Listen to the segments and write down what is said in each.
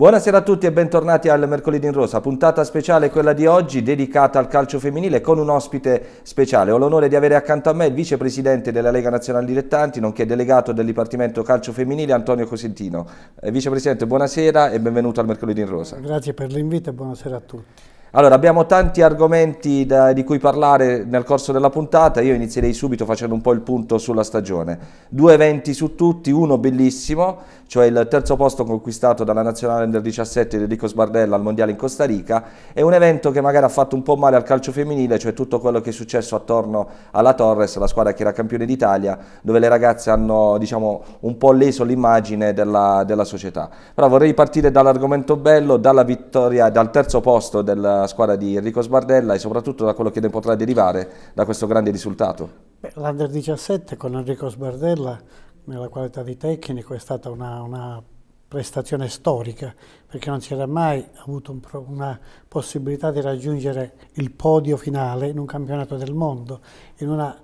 Buonasera a tutti e bentornati al Mercoledì in Rosa, puntata speciale quella di oggi dedicata al calcio femminile con un ospite speciale. Ho l'onore di avere accanto a me il vicepresidente della Lega Nazionale Dilettanti, nonché delegato del Dipartimento Calcio Femminile Antonio Cosentino. Eh, vicepresidente, buonasera e benvenuto al Mercoledì in Rosa. Grazie per l'invito e buonasera a tutti. Allora, abbiamo tanti argomenti da, di cui parlare nel corso della puntata, io inizierei subito facendo un po' il punto sulla stagione. Due eventi su tutti, uno bellissimo, cioè il terzo posto conquistato dalla nazionale under 17 di Enrico Sbardella al Mondiale in Costa Rica, è un evento che magari ha fatto un po' male al calcio femminile, cioè tutto quello che è successo attorno alla Torres, la squadra che era campione d'Italia, dove le ragazze hanno diciamo, un po' leso l'immagine della, della, società. Però vorrei partire dall'argomento bello, dalla vittoria, dal terzo posto della squadra di Enrico Sbardella e soprattutto da quello che ne potrà derivare da questo grande risultato. L'Under 17 con Enrico Sbardella nella qualità di tecnico è stata una, una prestazione storica perché non si era mai avuto un, una possibilità di raggiungere il podio finale in un campionato del mondo, in una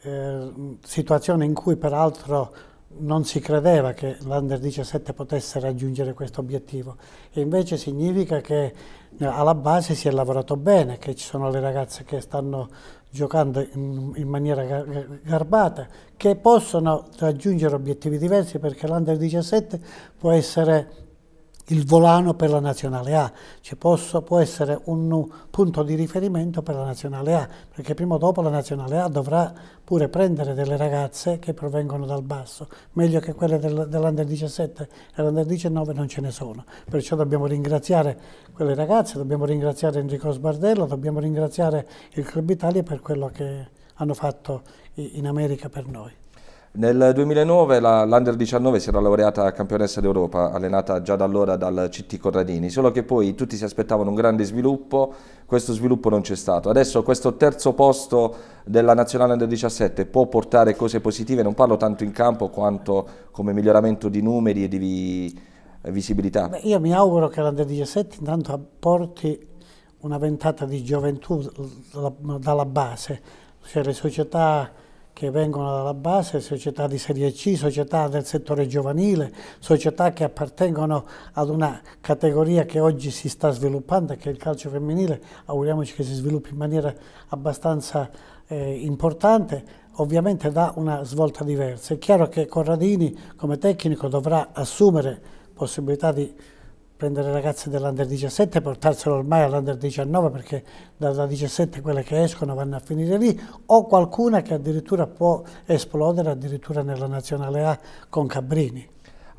eh, situazione in cui peraltro non si credeva che l'Under 17 potesse raggiungere questo obiettivo e invece significa che eh, alla base si è lavorato bene, che ci sono le ragazze che stanno giocando in, in maniera garbata, che possono raggiungere obiettivi diversi perché l'Under 17 può essere il volano per la Nazionale A, cioè posso, può essere un punto di riferimento per la Nazionale A, perché prima o dopo la Nazionale A dovrà pure prendere delle ragazze che provengono dal basso, meglio che quelle del, dell'Under 17 e l'Under 19 non ce ne sono, perciò dobbiamo ringraziare quelle ragazze, dobbiamo ringraziare Enrico Sbardello, dobbiamo ringraziare il Club Italia per quello che hanno fatto in America per noi. Nel 2009 la, l'Under 19 si era laureata campionessa d'Europa, allenata già da allora dal CT Corradini, solo che poi tutti si aspettavano un grande sviluppo, questo sviluppo non c'è stato. Adesso questo terzo posto della nazionale Under 17 può portare cose positive, non parlo tanto in campo quanto come miglioramento di numeri e di visibilità. Beh, io mi auguro che l'Under 17 intanto porti una ventata di gioventù dalla base, cioè le società che vengono dalla base, società di serie C, società del settore giovanile, società che appartengono ad una categoria che oggi si sta sviluppando, che è il calcio femminile, auguriamoci che si sviluppi in maniera abbastanza eh, importante, ovviamente dà una svolta diversa. È chiaro che Corradini come tecnico dovrà assumere possibilità di prendere ragazze dell'Under 17 e portarselo ormai all'Under 19 perché dalla 17 quelle che escono vanno a finire lì o qualcuna che addirittura può esplodere addirittura nella Nazionale A con Cabrini.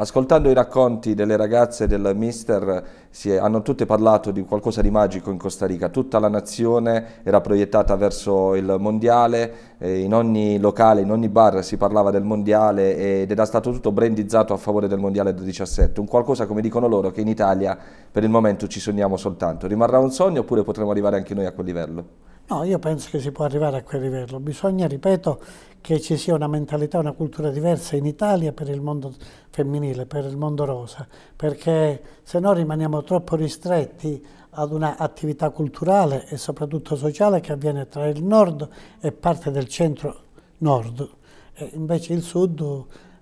Ascoltando i racconti delle ragazze del mister è, hanno tutte parlato di qualcosa di magico in Costa Rica, tutta la nazione era proiettata verso il mondiale, eh, in ogni locale, in ogni bar si parlava del mondiale ed era stato tutto brandizzato a favore del mondiale del 17, un qualcosa come dicono loro che in Italia per il momento ci sogniamo soltanto. Rimarrà un sogno oppure potremo arrivare anche noi a quel livello? No, io penso che si può arrivare a quel livello. Bisogna, ripeto, che ci sia una mentalità, una cultura diversa in Italia per il mondo femminile, per il mondo rosa, perché se no rimaniamo troppo ristretti ad un'attività culturale e soprattutto sociale che avviene tra il nord e parte del centro-nord. E Invece il sud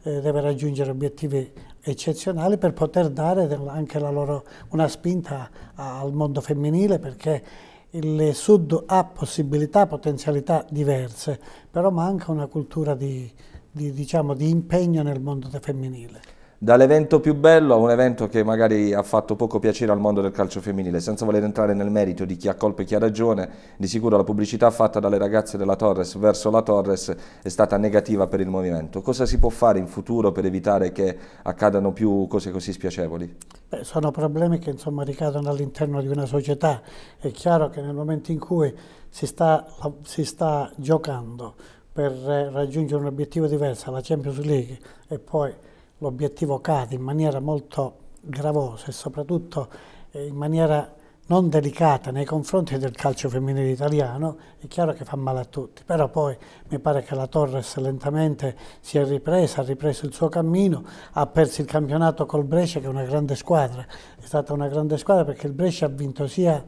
eh, deve raggiungere obiettivi eccezionali per poter dare anche loro, una spinta al mondo femminile perché il sud ha possibilità, potenzialità diverse, però manca una cultura di, di, diciamo, di impegno nel mondo femminile dall'evento più bello a un evento che magari ha fatto poco piacere al mondo del calcio femminile, senza voler entrare nel merito di chi ha colpa e chi ha ragione, di sicuro la pubblicità fatta dalle ragazze della Torres verso la Torres è stata negativa per il movimento. Cosa si può fare in futuro per evitare che accadano più cose così spiacevoli? Beh, sono problemi che insomma, ricadono all'interno di una società. È chiaro che nel momento in cui si sta, si sta giocando per raggiungere un obiettivo diverso, la Champions League e poi l'obiettivo cade in maniera molto gravosa e soprattutto eh, in maniera non delicata nei confronti del calcio femminile italiano, è chiaro che fa male a tutti, però poi mi pare che la Torres lentamente si è ripresa, ha ripreso il suo cammino, ha perso il campionato col Brescia che è una grande squadra, è stata una grande squadra perché il Brescia ha vinto sia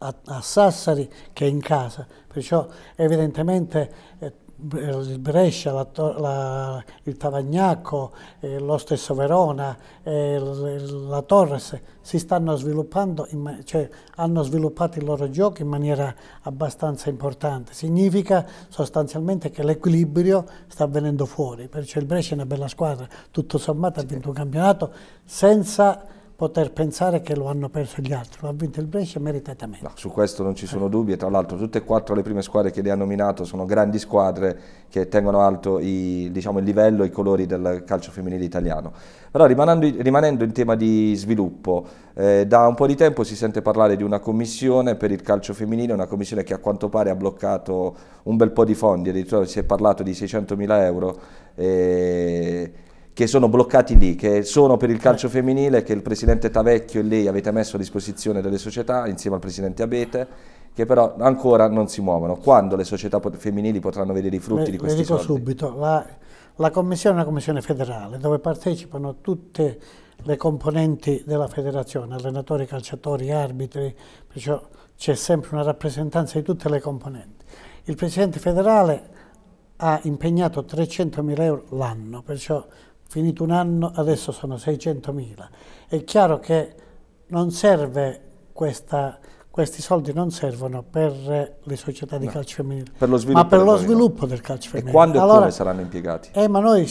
a, a Sassari che in casa, perciò evidentemente eh, il Brescia, la, la, il Tavagnacco, eh, lo stesso Verona, eh, la Torres si stanno sviluppando, in, cioè, hanno sviluppato il loro gioco in maniera abbastanza importante. Significa sostanzialmente che l'equilibrio sta venendo fuori, perciò il Brescia è una bella squadra, tutto sommato ha vinto un campionato senza poter pensare che lo hanno perso gli altri, lo ha vinto il Brescia meritatamente. No, su questo non ci sono dubbi e tra l'altro tutte e quattro le prime squadre che le ha nominato sono grandi squadre che tengono alto i, diciamo, il livello e i colori del calcio femminile italiano. Però rimanendo, in tema di sviluppo, eh, da un po' di tempo si sente parlare di una commissione per il calcio femminile, una commissione che a quanto pare ha bloccato un bel po' di fondi, addirittura si è parlato di 600 mila euro. Eh, che sono bloccati lì, che sono per il calcio eh. femminile, che il presidente Tavecchio e lei avete messo a disposizione delle società insieme al presidente Abete, che però ancora non si muovono. Quando le società femminili potranno vedere i frutti le, di questi soldi? Lo dico subito, la, la, commissione è una commissione federale dove partecipano tutte le componenti della federazione, allenatori, calciatori, arbitri, perciò c'è sempre una rappresentanza di tutte le componenti. Il presidente federale ha impegnato 300 mila euro l'anno, perciò finito un anno, adesso sono 600.000. È chiaro che non serve questa, questi soldi non servono per le società di no, calcio femminile, per ma per lo sviluppo del calcio femminile. E quando e allora, come saranno impiegati? Eh, ma noi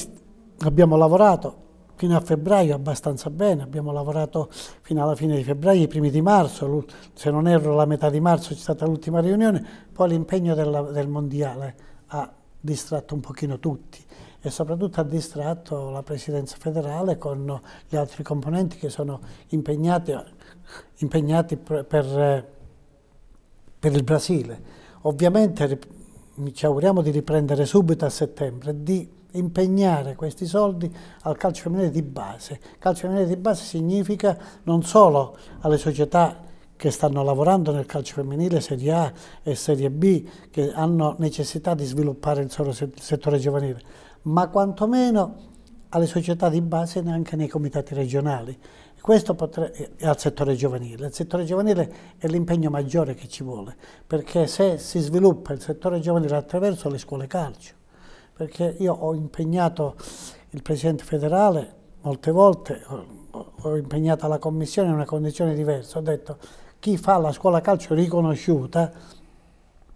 abbiamo lavorato fino a febbraio abbastanza bene, abbiamo lavorato fino alla fine di febbraio, i primi di marzo, se non erro la metà di marzo c'è stata l'ultima riunione, poi l'impegno del mondiale ha distratto un pochino tutti e soprattutto ha distratto la Presidenza federale con gli altri componenti che sono impegnati, impegnati per, per il Brasile. Ovviamente ci auguriamo di riprendere subito a settembre, di impegnare questi soldi al calcio femminile di base. Calcio femminile di base significa non solo alle società che stanno lavorando nel calcio femminile Serie A e Serie B, che hanno necessità di sviluppare il solo settore giovanile, ma quantomeno alle società di base e anche nei comitati regionali. Questo potrebbe, eh, al settore giovanile. Il settore giovanile è l'impegno maggiore che ci vuole, perché se si sviluppa il settore giovanile attraverso le scuole calcio, perché io ho impegnato il Presidente federale molte volte, ho, ho impegnato la Commissione in una condizione diversa, ho detto chi fa la scuola calcio riconosciuta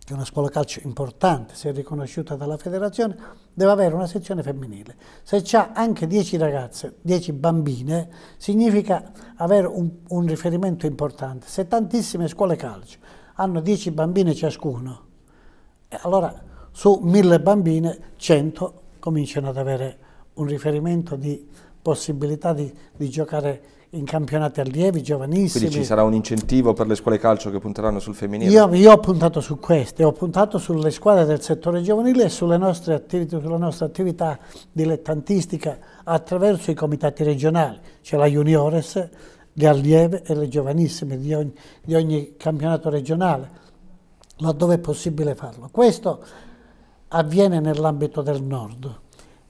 che è una scuola calcio importante, se è riconosciuta dalla federazione, deve avere una sezione femminile. Se ha anche 10 ragazze, 10 bambine, significa avere un, un riferimento importante. Se tantissime scuole calcio hanno 10 bambine ciascuno, eh, allora su 1000 bambine 100 cominciano ad avere un riferimento di possibilità di, di giocare in campionati allievi giovanissimi. Quindi ci sarà un incentivo per le scuole calcio che punteranno sul femminile? Io, io ho puntato su queste, ho puntato sulle squadre del settore giovanile e sulla nostra attività dilettantistica attraverso i comitati regionali, cioè la juniores, le allieve e le giovanissime di ogni, di ogni campionato regionale, laddove è possibile farlo. Questo avviene nell'ambito del nord.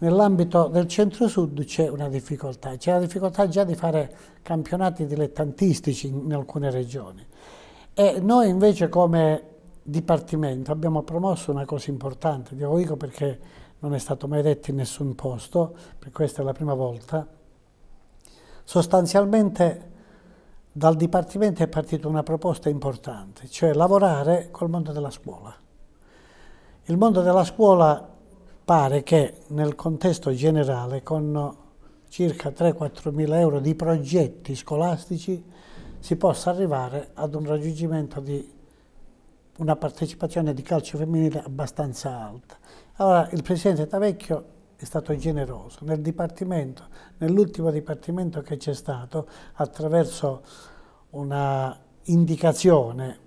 Nell'ambito del centro-sud c'è una difficoltà, c'è la difficoltà già di fare campionati dilettantistici in alcune regioni. E noi invece come Dipartimento abbiamo promosso una cosa importante, lo dico perché non è stato mai detto in nessun posto, per questa è la prima volta. Sostanzialmente dal Dipartimento è partita una proposta importante, cioè lavorare col mondo della scuola. Il mondo della scuola pare che nel contesto generale con circa 3-4 mila euro di progetti scolastici si possa arrivare ad un raggiungimento di una partecipazione di calcio femminile abbastanza alta. Allora il presidente Tavecchio è stato generoso nel dipartimento, nell'ultimo dipartimento che c'è stato attraverso una indicazione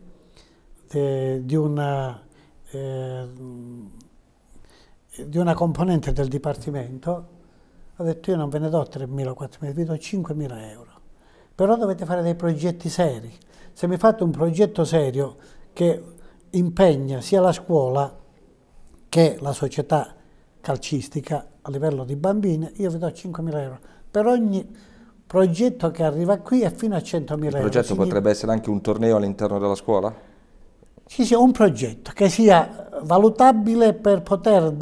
de, di una eh, di una componente del Dipartimento ha detto io non ve ne do 3.000 4.000, vi do 5.000 euro. Però dovete fare dei progetti seri. Se mi fate un progetto serio che impegna sia la scuola che la società calcistica a livello di bambini, io vi do 5.000 euro. Per ogni progetto che arriva qui è fino a 100.000 euro. Il progetto euro. potrebbe essere anche un torneo all'interno della scuola? ci sia un progetto che sia valutabile per poter,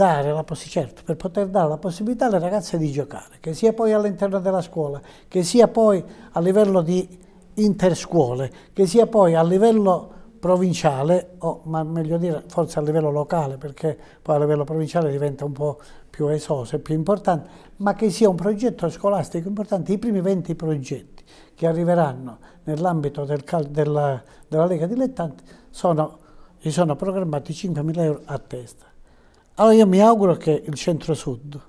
poss certo, per poter dare la, possibilità alle ragazze di giocare, che sia poi all'interno della scuola, che sia poi a livello di interscuole, che sia poi a livello provinciale, o ma meglio dire forse a livello locale, perché poi a livello provinciale diventa un po' più esoso e più importante, ma che sia un progetto scolastico importante, i primi 20 progetti che arriveranno nell'ambito del della, della Lega Dilettanti sono, gli sono programmati 5.000 euro a testa. Allora io mi auguro che il centro-sud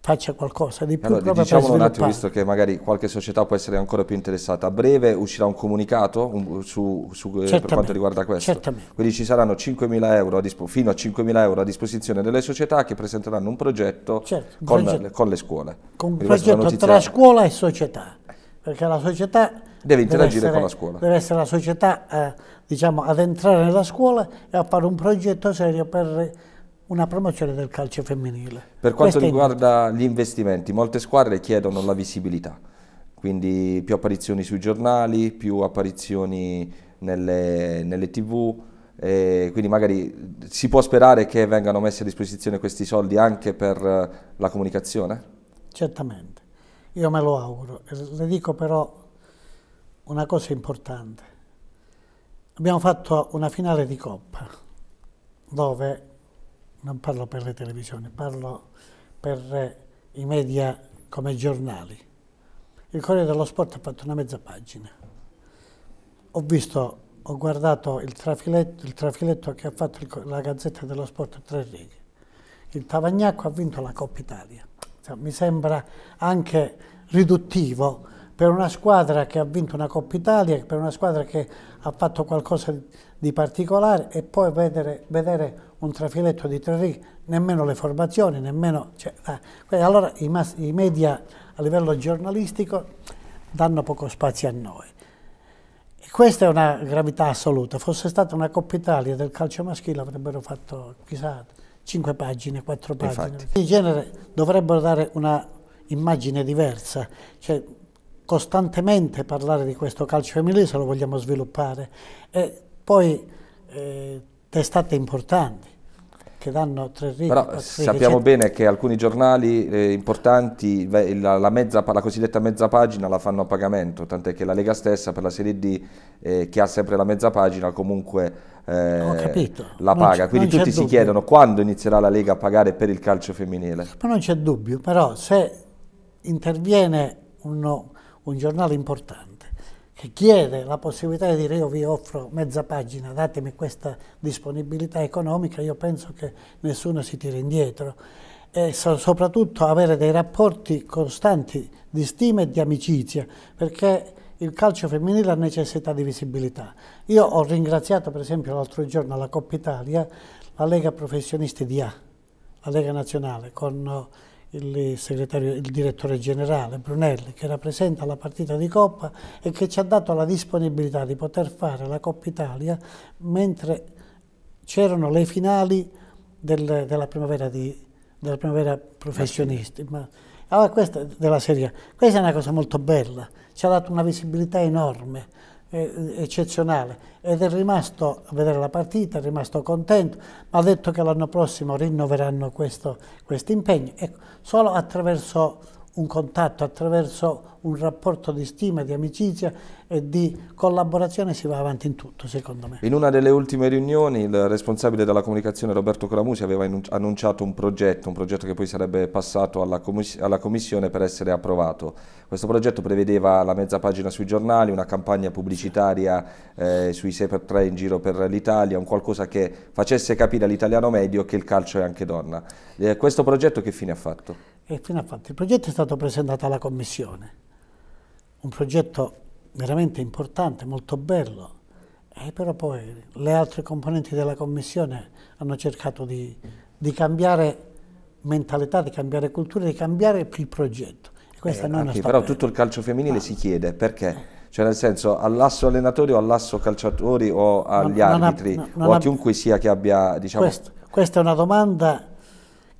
faccia qualcosa di più allora, diciamolo un attimo visto che magari qualche società può essere ancora più interessata a breve uscirà un comunicato un, su, su, eh, per quanto riguarda questo certamente. quindi ci saranno 5.000 euro a fino a 5.000 euro a disposizione delle società che presenteranno un progetto, certo, con, progetto. con, le scuole con un progetto tra scuola e società perché la società deve interagire deve essere, con la scuola deve essere la società eh, diciamo, ad entrare nella scuola e a fare un progetto serio per una promozione del calcio femminile. Per quanto Questo riguarda gli investimenti, molte squadre chiedono la visibilità, quindi più apparizioni sui giornali, più apparizioni nelle, nelle tv, quindi magari si può sperare che vengano messi a disposizione questi soldi anche per eh, la comunicazione? Certamente, io me lo auguro, le dico però una cosa importante abbiamo fatto una finale di Coppa dove, non parlo per le televisioni, parlo per eh, i media come giornali. Il Corriere dello Sport ha fatto una mezza pagina. Ho visto, ho guardato il trafiletto, il trafiletto che ha fatto il, la Gazzetta dello Sport a tre righe. Il Tavagnacco ha vinto la Coppa Italia. Cioè, mi sembra anche riduttivo per una squadra che ha vinto una Coppa Italia, per una squadra che ha fatto qualcosa di particolare e poi vedere, vedere un trafiletto di tre righe, nemmeno le formazioni, nemmeno... Cioè, Allora i, mass, i media a livello giornalistico danno poco spazio a noi. E questa è una gravità assoluta. Fosse stata una Coppa Italia del calcio maschile avrebbero fatto, chissà, 5 pagine, 4 pagine. Infatti. Di genere dovrebbero dare una immagine diversa. Cioè, costantemente parlare di questo calcio femminile se lo vogliamo sviluppare. E poi eh, testate importanti che danno tre righe. Però sappiamo bene che alcuni giornali eh, importanti la, la, mezza, la, cosiddetta mezza pagina la fanno a pagamento, tant'è che la Lega stessa per la Serie D eh, che ha sempre la mezza pagina comunque eh, la paga. Quindi tutti si chiedono quando inizierà la Lega a pagare per il calcio femminile. Ma non c'è dubbio, però se interviene uno, un giornale importante, che chiede la possibilità di dire io vi offro mezza pagina, datemi questa disponibilità economica, io penso che nessuno si tira indietro. E so, soprattutto avere dei rapporti costanti di stima e di amicizia, perché il calcio femminile ha necessità di visibilità. Io ho ringraziato per esempio l'altro giorno alla Coppa Italia la Lega Professionisti di A, la Lega Nazionale, con il, il, direttore generale Brunelli che rappresenta la partita di Coppa e che ci ha dato la disponibilità di poter fare la Coppa Italia mentre c'erano le finali del, della primavera, di, della primavera professionisti. Ma, allora ah, questa, della serie Questa è una cosa molto bella, ci ha dato una visibilità enorme eccezionale ed è rimasto a vedere la partita, è rimasto contento, ma ha detto che l'anno prossimo rinnoveranno questo, questo impegno. Ecco, solo attraverso un contatto, attraverso un rapporto di stima, di amicizia e di collaborazione si va avanti in tutto, secondo me. In una delle ultime riunioni il responsabile della comunicazione Roberto Colamusi aveva annunciato un progetto, un progetto che poi sarebbe passato alla, commiss alla Commissione per essere approvato. Questo progetto prevedeva la mezza pagina sui giornali, una campagna pubblicitaria eh, sui 6x3 in giro per l'Italia, un qualcosa che facesse capire all'italiano medio che il calcio è anche donna. Eh, questo progetto che fine ha fatto? E fino a fatto. Il progetto è stato presentato alla Commissione, un progetto veramente importante, molto bello, e però poi le altre componenti della Commissione hanno cercato di, di cambiare mentalità, di cambiare cultura, di cambiare il progetto. Eh, anche, però bene. tutto il calcio femminile ah. si chiede perché cioè nel senso all'asso allenatori o all'asso calciatori o agli non, arbitri non ha, no, o a chiunque sia che abbia diciamo... Questo, questa è una domanda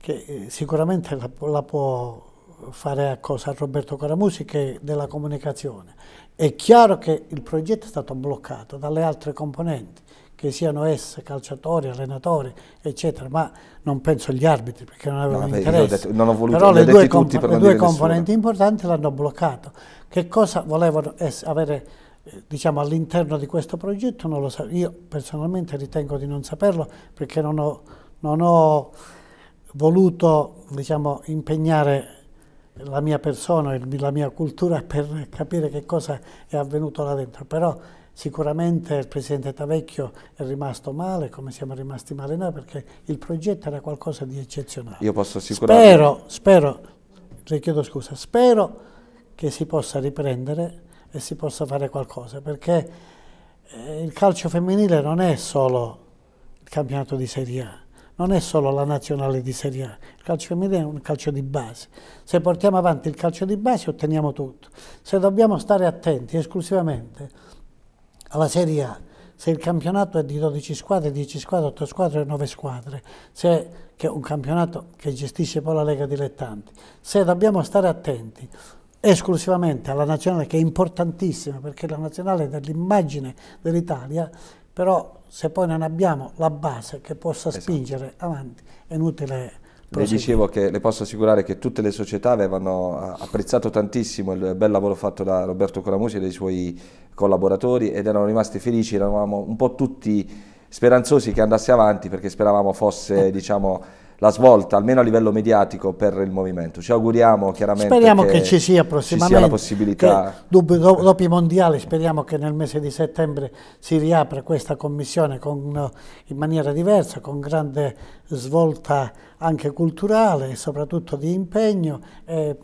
che eh, sicuramente la, la può fare a cosa Roberto Caramusi che è della comunicazione. È chiaro che il progetto è stato bloccato dalle altre componenti, che siano esse calciatori, allenatori, eccetera, ma non penso agli arbitri perché non avevano no, interesse. Detto, non ho voluto, Però le, le due, comp per le due componenti nessuno. importanti l'hanno bloccato. Che cosa volevano avere eh, diciamo, all'interno di questo progetto? Non lo so. Io personalmente ritengo di non saperlo perché non ho, non ho voluto diciamo, impegnare la mia persona, e la mia cultura per capire che cosa è avvenuto là dentro, però sicuramente il presidente Tavecchio è rimasto male, come siamo rimasti male noi, perché il progetto era qualcosa di eccezionale. Io posso assicurare... Spero, spero, le chiedo scusa, spero che si possa riprendere e si possa fare qualcosa, perché eh, il calcio femminile non è solo il campionato di Serie A, non è solo la nazionale di Serie A, il calcio femminile è un calcio di base. Se portiamo avanti il calcio di base otteniamo tutto. Se dobbiamo stare attenti esclusivamente alla Serie A, se il campionato è di 12 squadre, 10 squadre, 8 squadre, 9 squadre, se è un campionato che gestisce poi la Lega Dilettanti, se dobbiamo stare attenti esclusivamente alla nazionale che è importantissima perché la nazionale è dell'immagine dell'Italia, però se poi non abbiamo la base che possa esatto. spingere avanti è inutile le dicevo che le posso assicurare che tutte le società avevano eh, apprezzato tantissimo il bel lavoro fatto da Roberto Colamusi e dai suoi collaboratori ed erano rimasti felici, eravamo un po' tutti speranzosi che andasse avanti perché speravamo fosse eh. diciamo, la svolta, almeno a livello mediatico, per il movimento. Ci auguriamo chiaramente speriamo che, che ci, sia prossimamente, ci sia la possibilità. dopo, dopo i mondiali speriamo che nel mese di settembre si riapra questa commissione con, in maniera diversa, con grande svolta anche culturale e soprattutto di impegno. Eh,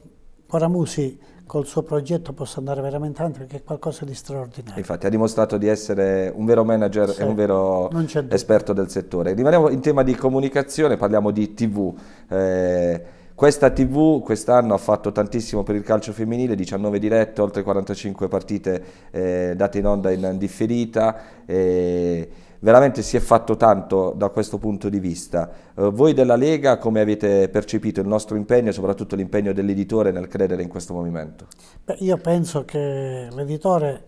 Coramusi col suo progetto possa andare veramente avanti perché è qualcosa di straordinario. Infatti ha dimostrato di essere un vero manager sì, e un vero esperto del settore. Rimaniamo in tema di comunicazione, parliamo di TV. Eh, questa TV quest'anno ha fatto tantissimo per il calcio femminile, 19 dirette, oltre 45 partite eh, date in onda in differita. Eh, veramente si è fatto tanto da questo punto di vista. Eh, voi della Lega come avete percepito il nostro impegno e soprattutto l'impegno dell'editore nel credere in questo movimento? Beh, io penso che l'editore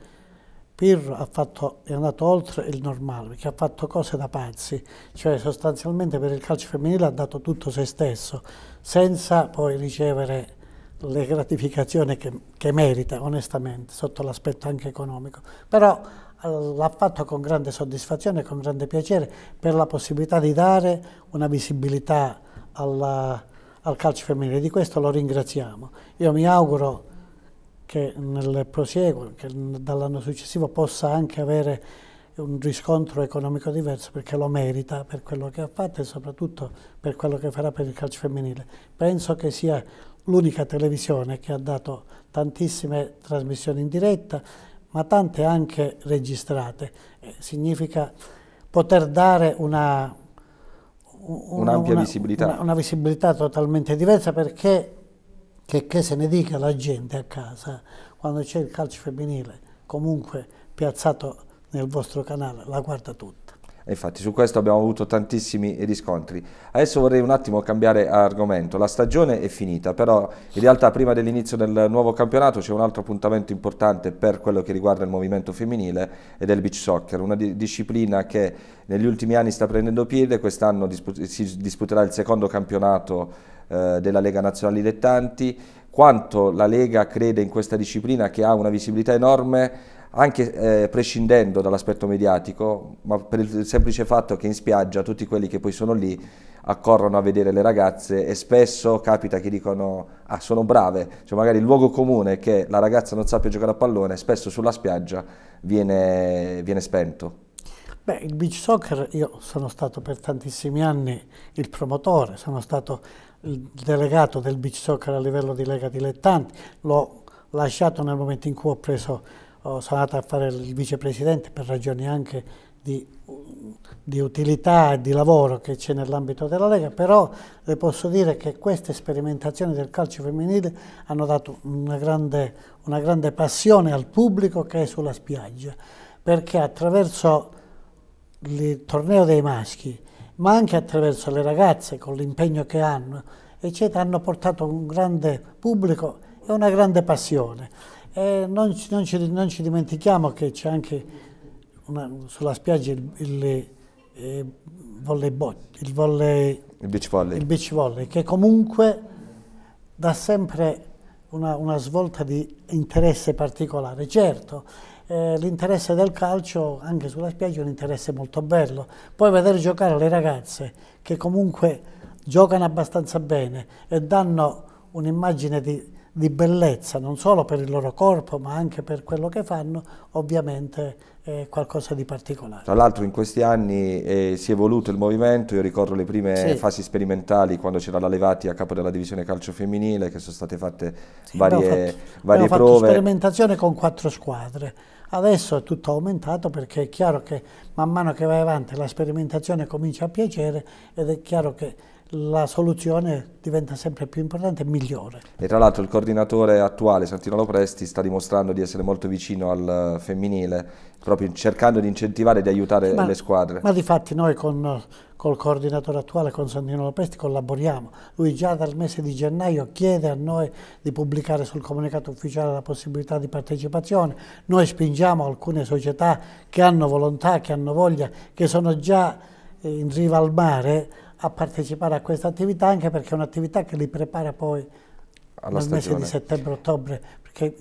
Pirro fatto, è andato oltre il normale, perché ha fatto cose da pazzi, cioè sostanzialmente per il calcio femminile ha dato tutto se stesso, senza poi ricevere le gratificazioni che, che merita onestamente sotto l'aspetto anche economico. Però l'ha fatto con grande soddisfazione, e con grande piacere, per la possibilità di dare una visibilità alla, al calcio femminile. Di questo lo ringraziamo. Io mi auguro che nel prosieguo, che dall'anno successivo possa anche avere un riscontro economico diverso perché lo merita per quello che ha fatto e soprattutto per quello che farà per il calcio femminile. Penso che sia l'unica televisione che ha dato tantissime trasmissioni in diretta, ma tante anche registrate. Eh, significa poter dare una, un'ampia una, visibilità. Una, una, visibilità totalmente diversa perché, che, che, se ne dica la gente a casa, quando c'è il calcio femminile, comunque piazzato nel vostro canale, la guarda tutta. E infatti su questo abbiamo avuto tantissimi riscontri. Adesso vorrei un attimo cambiare argomento. La stagione è finita, però in realtà prima dell'inizio del nuovo campionato c'è un altro appuntamento importante per quello che riguarda il movimento femminile ed è il beach soccer, una di disciplina che negli ultimi anni sta prendendo piede, quest'anno disput si disputerà il secondo campionato eh, della Lega Nazionale Dilettanti, quanto la Lega crede in questa disciplina che ha una visibilità enorme anche eh, prescindendo dall'aspetto mediatico, ma per il semplice fatto che in spiaggia tutti quelli che poi sono lì accorrono a vedere le ragazze e spesso capita che dicono ah sono brave, cioè magari il luogo comune che la ragazza non sappia giocare a pallone spesso sulla spiaggia viene, viene spento. Beh, il beach soccer, io sono stato per tantissimi anni il promotore, sono stato il delegato del beach soccer a livello di Lega Dilettanti, l'ho lasciato nel momento in cui ho preso sono andato a fare il vicepresidente per ragioni anche di, di utilità e di lavoro che c'è nell'ambito della Lega, però le posso dire che queste sperimentazioni del calcio femminile hanno dato una grande, una grande passione al pubblico che è sulla spiaggia, perché attraverso il torneo dei maschi, ma anche attraverso le ragazze con l'impegno che hanno, eccetera, hanno portato un grande pubblico e una grande passione. Eh, non, ci, non, ci, non, ci, dimentichiamo che c'è anche una, sulla spiaggia il, il, eh, volley bot, il, volley, il, beach volley. il beach volley, che comunque dà sempre una, una svolta di interesse particolare. Certo, eh, l'interesse del calcio anche sulla spiaggia è un interesse molto bello. Poi vedere giocare le ragazze che comunque giocano abbastanza bene e danno un'immagine di di bellezza, non solo per il loro corpo ma anche per quello che fanno, ovviamente è eh, qualcosa di particolare. Tra l'altro in questi anni eh, si è evoluto il movimento, io ricordo le prime sì. fasi sperimentali quando c'era la Levati a capo della divisione calcio femminile che sono state fatte sì, varie, abbiamo fatto, varie abbiamo Fatto sperimentazione con quattro squadre. Adesso è tutto aumentato perché è chiaro che man mano che vai avanti la sperimentazione comincia a piacere ed è chiaro che la soluzione diventa sempre più importante e migliore. E tra l'altro il coordinatore attuale, Santino Lopresti, sta dimostrando di essere molto vicino al femminile, proprio cercando di incentivare e di aiutare ma, le squadre. Ma di fatti noi con, col coordinatore attuale, con Santino Lopresti, collaboriamo. Lui già dal mese di gennaio chiede a noi di pubblicare sul comunicato ufficiale la possibilità di partecipazione. Noi spingiamo alcune società che hanno volontà, che hanno voglia, che sono già eh, in riva al mare, a partecipare a questa attività anche perché è un'attività che li prepara poi Alla nel stagione. mese di settembre-ottobre, perché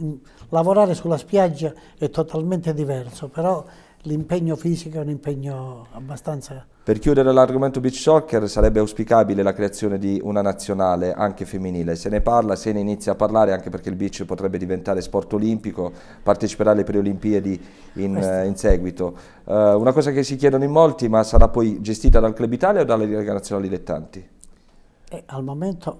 lavorare sulla spiaggia è totalmente diverso, però l'impegno fisico è un impegno abbastanza per chiudere l'argomento beach soccer sarebbe auspicabile la creazione di una nazionale anche femminile, se ne parla, se ne inizia a parlare anche perché il beach potrebbe diventare sport olimpico, parteciperà alle preolimpiadi in, eh, in seguito. Uh, una cosa che si chiedono in molti, ma sarà poi gestita dal Club Italia o dalle Lega Nazionali Dilettanti? Eh, al momento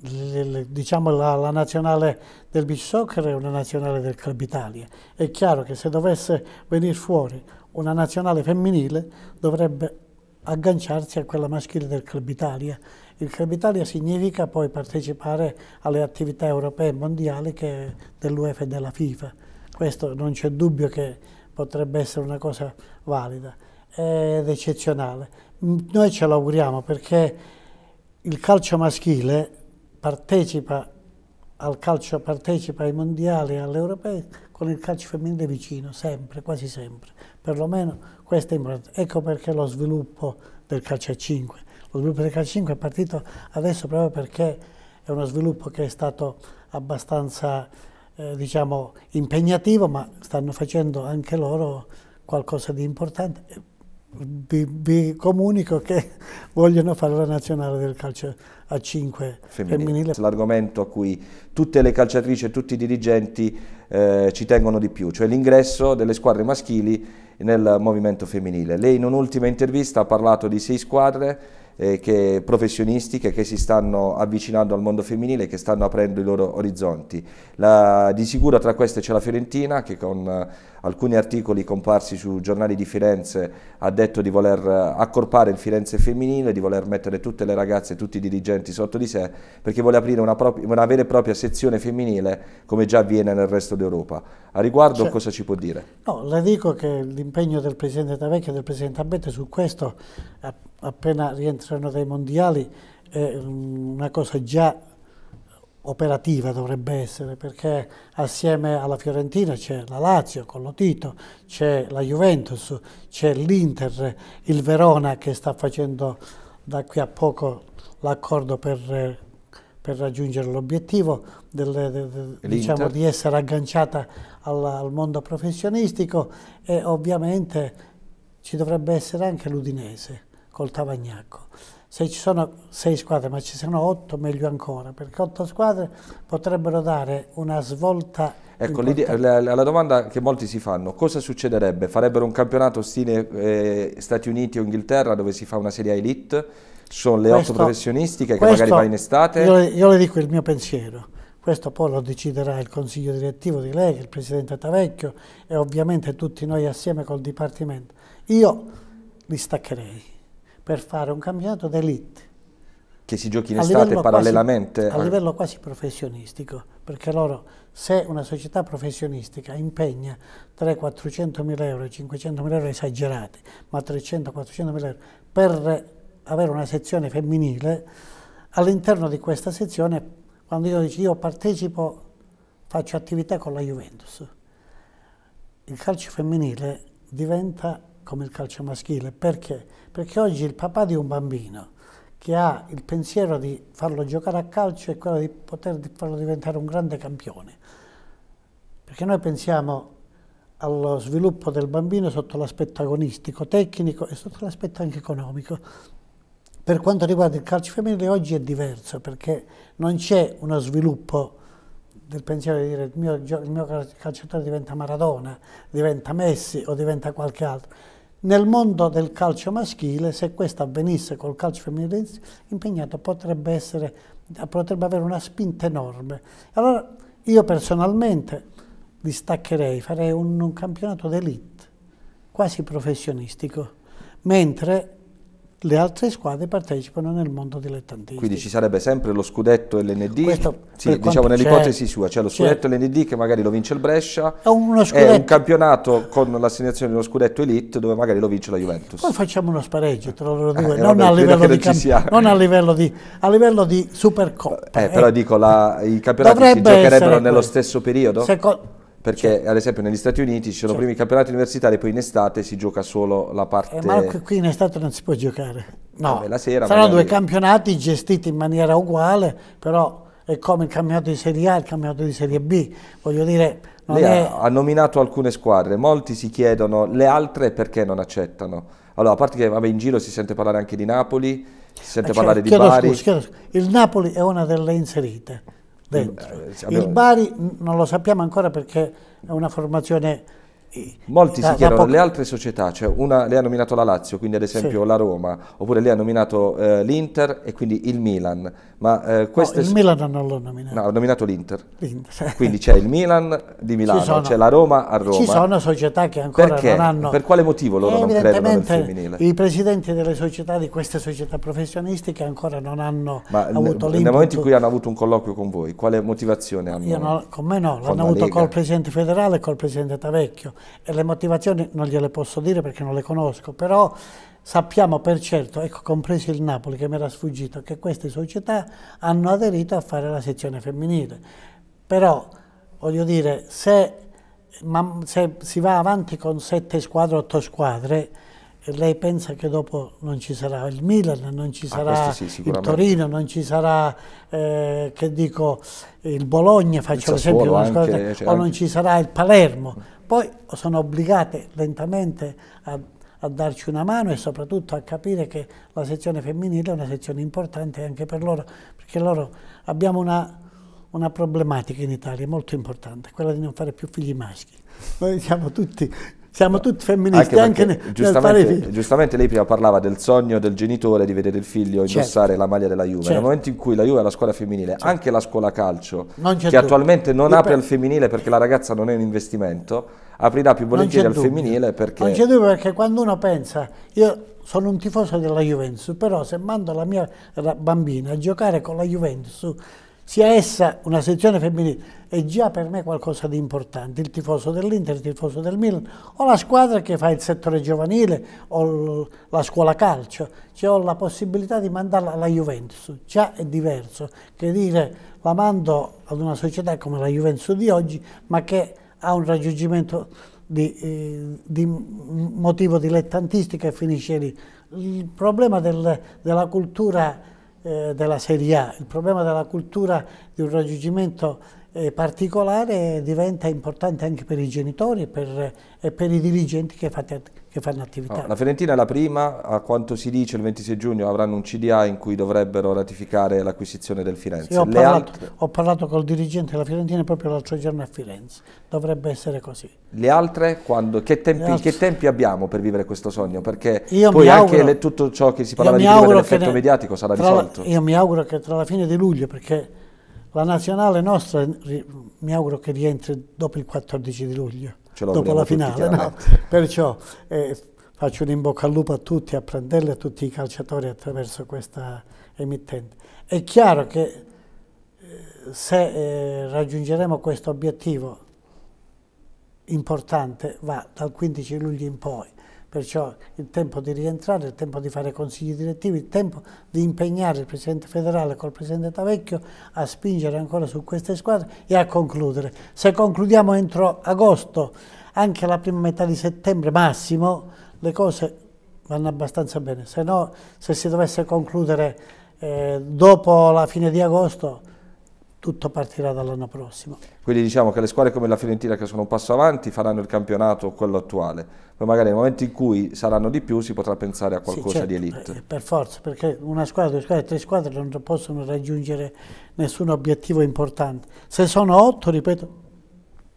diciamo la, la, nazionale del beach soccer è una nazionale del Club Italia. È chiaro che se dovesse venire fuori una nazionale femminile dovrebbe agganciarsi a quella maschile del Club Italia. Il Club Italia significa poi partecipare alle attività europee e mondiali dell'UEF e della FIFA. Questo non c'è dubbio che potrebbe essere una cosa valida ed eccezionale. Noi ce l'auguriamo perché il calcio maschile partecipa al calcio, partecipa ai mondiali e alle europee con il calcio femminile vicino, sempre, quasi sempre, perlomeno questa importanza. Ecco perché lo sviluppo del calcio a 5. Lo sviluppo del calcio a 5 è partito adesso proprio perché è uno sviluppo che è stato abbastanza eh, diciamo, impegnativo, ma stanno facendo anche loro qualcosa di importante. Vi, vi, comunico che vogliono fare la nazionale del calcio a 5 femminile. femminile. L'argomento a cui tutte le calciatrici e tutti i dirigenti eh, ci tengono di più, cioè l'ingresso delle squadre maschili nel movimento femminile. Lei in un'ultima intervista ha parlato di sei squadre eh, che, professionistiche che si stanno avvicinando al mondo femminile e che stanno aprendo i loro orizzonti. La, di sicuro tra queste c'è la Fiorentina che con eh, alcuni articoli comparsi su giornali di Firenze ha detto di voler eh, accorpare il Firenze femminile, di voler mettere tutte le ragazze e tutti i dirigenti sotto di sé perché vuole aprire una, una vera e propria sezione femminile come già avviene nel resto d'Europa. A riguardo cioè, cosa ci può dire? No, le dico che l'impegno del Presidente Tavecchio e del Presidente Abete su questo eh, appena rientra entrano dai mondiali è mm, una cosa già operativa dovrebbe essere, perché assieme alla Fiorentina c'è la Lazio con lo Tito, c'è la Juventus, c'è l'Inter, il Verona che sta facendo da qui a poco l'accordo per, per, raggiungere l'obiettivo diciamo, di essere agganciata al, al mondo professionistico e ovviamente ci dovrebbe essere anche l'Udinese col Tavagnacco. Se ci sono sei squadre, ma ci sono otto, meglio ancora, perché otto squadre potrebbero dare una svolta. Ecco, la, la, domanda che molti si fanno, cosa succederebbe? Farebbero un campionato stile eh, Stati Uniti o Inghilterra dove si fa una serie elite? Sono le otto professionistiche che magari va in estate? Io, io le dico il mio pensiero. Questo poi lo deciderà il consiglio direttivo di lei, il presidente Tavecchio e ovviamente tutti noi assieme col Dipartimento. Io li staccherei per fare un campionato d'elite. Che si giochi in estate parallelamente? Quasi, a eh? livello quasi professionistico, perché loro se una società professionistica impegna 300-400 mila euro, 500 mila euro esagerati, ma 300-400 mila euro per avere una sezione femminile, all'interno di questa sezione, quando io dico io partecipo, faccio attività con la Juventus, il calcio femminile diventa come il calcio maschile. Perché? Perché oggi il papà di un bambino che ha il pensiero di farlo giocare a calcio è quello di poter farlo diventare un grande campione. Perché noi pensiamo allo sviluppo del bambino sotto l'aspetto agonistico, tecnico e sotto l'aspetto anche economico. Per quanto riguarda il calcio femminile oggi è diverso perché non c'è uno sviluppo del pensiero di dire il mio, il mio calciatore diventa Maradona, diventa Messi o diventa qualche altro. Nel mondo del calcio maschile, se questo avvenisse col calcio femminile impegnato, potrebbe, essere, potrebbe avere una spinta enorme. Allora io personalmente distaccherei, farei un, un campionato d'elite, quasi professionistico, mentre le altre squadre partecipano nel mondo dilettantistico. Quindi ci sarebbe sempre lo scudetto LND, Questo, sì, diciamo nell'ipotesi sua, cioè lo scudetto LND che magari lo vince il Brescia, è, è un campionato con l'assegnazione di uno scudetto Elite dove magari lo vince la Juventus. Poi facciamo uno spareggio tra loro eh, due, eh, non, vabbè, a livello di camp- non a livello di, a livello di Supercoppa. Eh, eh. però dico, la, i campionati Dovrebbe si giocherebbero nello stesso periodo? Secondo perché cioè. ad esempio negli Stati Uniti ci sono cioè. prima campionati universitari, poi in estate si gioca solo la parte... Eh, ma qui in estate non si può giocare, no, Vabbè, la sera saranno magari... due campionati gestiti in maniera uguale, però è come il campionato di Serie A e il campionato di Serie B, voglio dire... Lei è... ha nominato alcune squadre, molti si chiedono le altre perché non accettano. Allora, a parte che vabbè, in giro si sente parlare anche di Napoli, si sente eh, cioè, parlare di Bari. Scusa, scusa. Il Napoli è una delle inserite dentro. Eh, abbiamo... Il Bari non lo sappiamo ancora perché è una formazione Molti da, si chiedono, poco... le altre società, cioè una le ha nominato la Lazio, quindi ad esempio sì. la Roma, oppure le ha nominato eh, l'Inter e quindi il Milan, ma eh, queste... No, il Milan non l'ho nominato. No, ha nominato l'Inter. L'Inter. quindi c'è il Milan di Milano, sono... c'è la Roma a Roma. Ci sono società che ancora Perché? non hanno... Per quale motivo loro non credono nel femminile? i presidenti delle società, di queste società professionistiche ancora non hanno ma avuto l'Inter. Nel momento in cui hanno avuto un colloquio con voi, quale motivazione hanno? No, con me no, l'hanno avuto col presidente federale e col presidente Tavecchio le motivazioni non gliele posso dire perché non le conosco, però sappiamo per certo, ecco, compreso il Napoli che mi era sfuggito, che queste società hanno aderito a fare la sezione femminile. Però, voglio dire, se, ma, se si va avanti con sette squadre, otto squadre, lei pensa che dopo non ci sarà il Milan, non ci ah, sarà ah, sì, il Torino, non ci sarà eh, dico, il Bologna, faccio l'esempio, cioè o anche... non ci sarà il Palermo. Poi sono obbligate lentamente a, a, darci una mano e soprattutto a capire che la sezione femminile è una sezione importante anche per loro, perché loro abbiamo una, una problematica in Italia molto importante, quella di non fare più figli maschi. Noi siamo tutti siamo tutti femministi anche, anche nel, giustamente, nel giustamente, lei prima parlava del sogno del genitore di vedere il figlio certo. indossare certo. la maglia della Juve. Certo. Nel momento in cui la Juve è la scuola femminile, certo. anche la scuola calcio, che tutto. attualmente non Io apre per... al femminile perché la ragazza non è un investimento, aprirà più volentieri al dubbio. femminile perché... Non c'è dubbio perché quando uno pensa... Io sono un tifoso della Juventus, però se mando la mia bambina a giocare con la Juventus sia essa una sezione femminile, è già per me qualcosa di importante, il tifoso dell'Inter, il tifoso del Milan, o la squadra che fa il settore giovanile, o la scuola calcio, cioè ho la possibilità di mandarla alla Juventus, già è diverso che dire la mando ad una società come la Juventus di oggi, ma che ha un raggiungimento di, eh, di motivo dilettantistico e finisce lì. Il problema del, della cultura eh, della Serie A, il problema della cultura di un raggiungimento particolare diventa importante anche per i genitori e per, e per i dirigenti che, fate, che fanno attività. No, la Fiorentina è la prima, a quanto si dice il 26 giugno avranno un CDA in cui dovrebbero ratificare l'acquisizione del Firenze. Sì, ho, parlato, altre... ho, parlato, col dirigente della Fiorentina proprio l'altro giorno a Firenze, dovrebbe essere così. Le altre, quando, che, tempi, le altre... che, tempi, abbiamo per vivere questo sogno? Perché io poi anche auguro, tutto ciò che si parlava di prima dell'effetto mediatico sarà risolto. io mi auguro che tra la fine di luglio, perché la nazionale nostra mi auguro che rientri dopo il 14 di luglio, dopo la finale. No? Perciò eh, faccio un in bocca al lupo a tutti, a Prandelli, a tutti i calciatori attraverso questa emittente. È chiaro che eh, se eh, raggiungeremo questo obiettivo importante va dal 15 luglio in poi Perciò il tempo di rientrare, il tempo di fare consigli direttivi, il tempo di impegnare il Presidente federale col Presidente Tavecchio a spingere ancora su queste squadre e a concludere. Se concludiamo entro agosto, anche la prima metà di settembre massimo, le cose vanno abbastanza bene. Se no, se si dovesse concludere eh, dopo la fine di agosto tutto partirà dall'anno prossimo. Quindi diciamo che le squadre come la Fiorentina che sono un passo avanti faranno il campionato quello attuale, poi magari nel momento in cui saranno di più si potrà pensare a qualcosa sì, certo, di elite. Eh, per forza, perché una squadra, due squadre, tre squadre non possono raggiungere nessun obiettivo importante. Se sono otto, ripeto,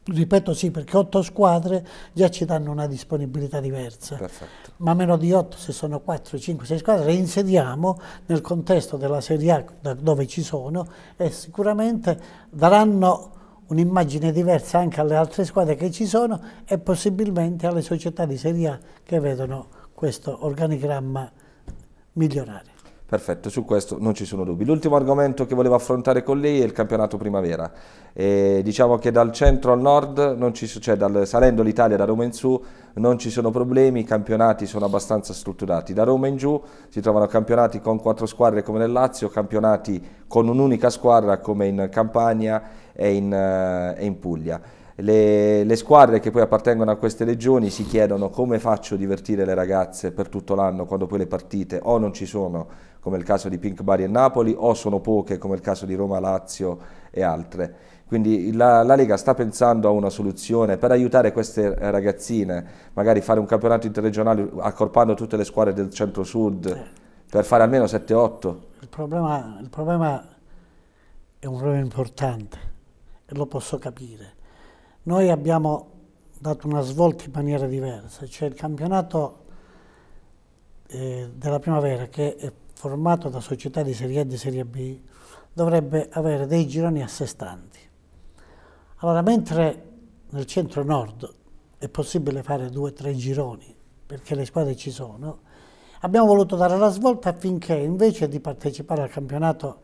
Ripeto sì, perché otto squadre già ci danno una disponibilità diversa, Perfetto. ma meno di otto, se sono 4, 5, 6 squadre, le insediamo nel contesto della Serie A dove ci sono e sicuramente daranno un'immagine diversa anche alle altre squadre che ci sono e possibilmente alle società di Serie A che vedono questo organigramma migliorare. Perfetto, su questo non ci sono dubbi. L'ultimo argomento che volevo affrontare con lei è il campionato primavera. E diciamo che dal centro al nord, ci, cioè dal, salendo l'Italia da Roma in su, non ci sono problemi, i campionati sono abbastanza strutturati. Da Roma in giù si trovano campionati con quattro squadre come nel Lazio, campionati con un'unica squadra come in Campania e in, eh, e in Puglia. Le, le, squadre che poi appartengono a queste legioni si chiedono come faccio a divertire le ragazze per tutto l'anno quando poi le partite o non ci sono, come il caso di Pink Bari e Napoli, o sono poche, come il caso di Roma, Lazio e altre. Quindi la, la Lega sta pensando a una soluzione per aiutare queste ragazzine, magari fare un campionato interregionale accorpando tutte le squadre del centro-sud per fare almeno 7-8. Il problema, il problema è un problema importante e lo posso capire noi abbiamo dato una svolta in maniera diversa, c'è il campionato eh, della primavera che è formato da società di Serie A e di Serie B, dovrebbe avere dei gironi a sé stanti. Allora, mentre nel centro-nord è possibile fare due o tre gironi, perché le squadre ci sono, abbiamo voluto dare la svolta affinché invece di partecipare al campionato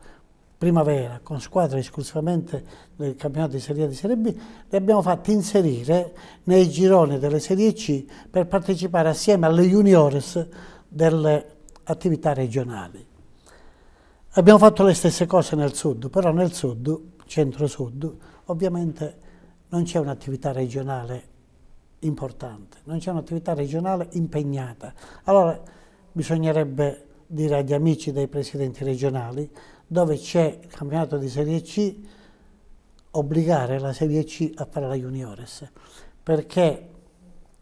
primavera con squadre esclusivamente del campionato di Serie A e di Serie B, le abbiamo fatte inserire nei gironi delle Serie C per partecipare assieme alle juniores delle attività regionali. Abbiamo fatto le stesse cose nel sud, però nel sud, centro-sud, ovviamente non c'è un'attività regionale importante, non c'è un'attività regionale impegnata. Allora bisognerebbe dire agli amici dei presidenti regionali dove c'è il campionato di Serie C, obbligare la Serie C a fare la Juniores. Perché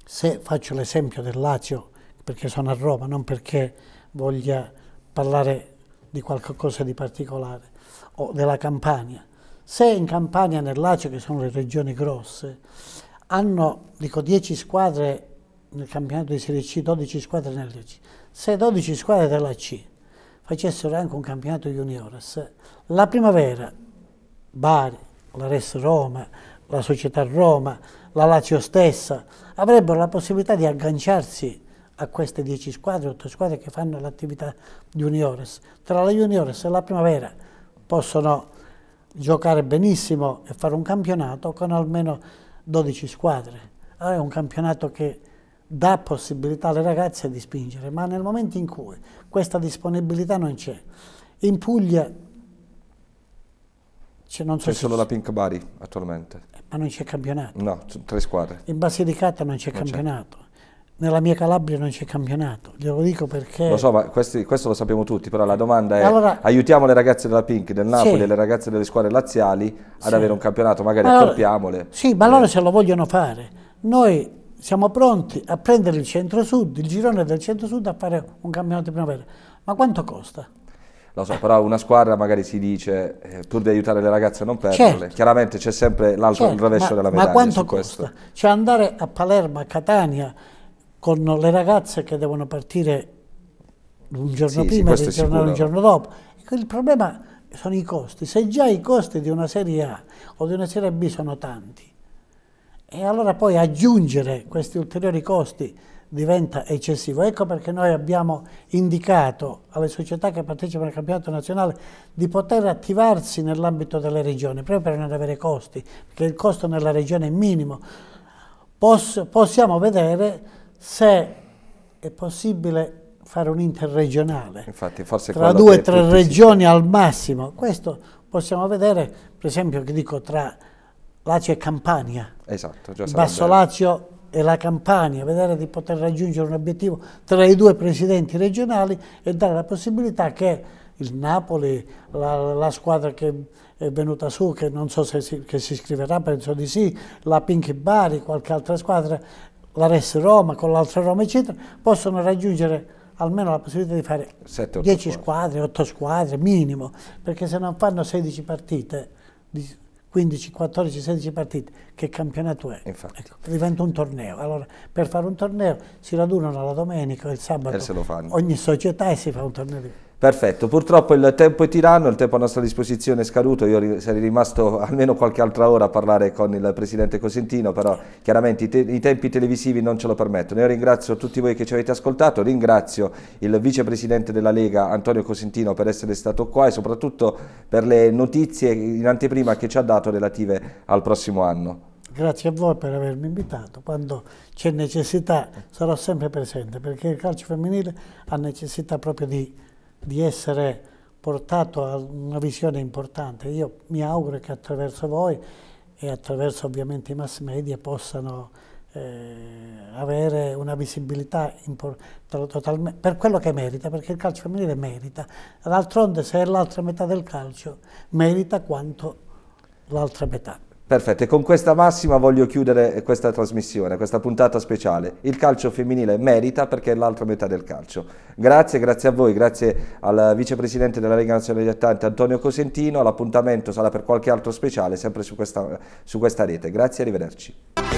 se faccio l'esempio del Lazio, perché sono a Roma, non perché voglia parlare di qualcosa di particolare, o della Campania. Se in Campania e nel Lazio, che sono le regioni grosse, hanno, dico, 10 squadre nel campionato di Serie C, 12 squadre nella C, se 12 squadre della C facessero anche un campionato juniores. La primavera, Bari, la Res Roma, la Società Roma, la Lazio stessa, avrebbero la possibilità di agganciarsi a queste 10 squadre, 8 squadre che fanno l'attività juniores. Tra la juniores e la primavera possono giocare benissimo e fare un campionato con almeno 12 squadre. Allora è un campionato che dà possibilità alle ragazze di spingere, ma nel momento in cui questa disponibilità non c'è, in Puglia c'è, so solo la Pink Bari attualmente. Ma non c'è campionato. No, tre squadre. In Basilicata non c'è campionato. Nella mia Calabria non c'è campionato, glielo dico perché... Lo so, ma questi, questo lo sappiamo tutti, però la domanda è allora, aiutiamo le ragazze della Pink, del Napoli sì. e le ragazze delle squadre laziali ad sì. avere un campionato, magari allora, Sì, ma allora eh. se lo vogliono fare, noi siamo pronti a prendere il centro-sud, il girone del centro-sud, a fare un campionato di primavera. Ma quanto costa? Lo so, però una squadra magari si dice, eh, pur di aiutare le ragazze a non perderle, certo. chiaramente c'è sempre l'altro certo, rovescio della medaglia. Ma quanto costa? Cioè andare a Palermo, a Catania, con le ragazze che devono partire un giorno sì, prima sì, e ritornare un giorno dopo. Il problema sono i costi. Se già i costi di una Serie A o di una Serie B sono tanti, e allora poi aggiungere questi ulteriori costi diventa eccessivo. Ecco perché noi abbiamo indicato alle società che partecipano al campionato nazionale di poter attivarsi nell'ambito delle regioni, proprio per non avere costi, perché il costo nella regione è minimo. Poss possiamo vedere se è possibile fare un interregionale Infatti, forse tra due o tre regioni al massimo. Questo possiamo vedere, per esempio, che dico tra Lazio e Campania. Esatto, già Basso Lazio e la Campania, vedere di poter raggiungere un obiettivo tra i due presidenti regionali e dare la possibilità che il Napoli, la, la squadra che è venuta su, che non so se si, si iscriverà, penso di sì, la Pink Bari, qualche altra squadra, la Res Roma con l'altra Roma, eccetera, possono raggiungere almeno la possibilità di fare 10 squadre, 8 squadre minimo, perché se non fanno 16 partite 15, 14, 16 partite, che campionato è? Ecco, diventa un torneo. Allora, per fare un torneo si radunano la domenica e il sabato e se lo fanno. ogni società e si fa un torneo. Perfetto, purtroppo il tempo è tiranno, il tempo a nostra disposizione è scaduto, io sarei rimasto almeno qualche altra ora a parlare con il Presidente Cosentino, però chiaramente i, te i tempi televisivi non ce lo permettono. Io ringrazio tutti voi che ci avete ascoltato, ringrazio il Vicepresidente della Lega Antonio Cosentino per essere stato qua e soprattutto per le notizie in anteprima che ci ha dato relative al prossimo anno grazie a voi per avermi invitato. Quando c'è necessità sarò sempre presente perché il calcio femminile ha necessità proprio di di essere portato a una visione importante. Io mi auguro che attraverso voi e attraverso ovviamente i mass media possano eh, avere una visibilità per quello che merita, perché il calcio femminile merita. D'altronde se è l'altra metà del calcio merita quanto l'altra metà. Perfetto, e con questa massima voglio chiudere questa trasmissione, questa puntata speciale. Il calcio femminile merita perché è l'altra metà del calcio. Grazie, grazie a voi, grazie al vicepresidente della Lega Nazionale di Dilettanti Antonio Cosentino. L'appuntamento sarà per qualche altro speciale, sempre su questa, su questa rete. Grazie, arrivederci.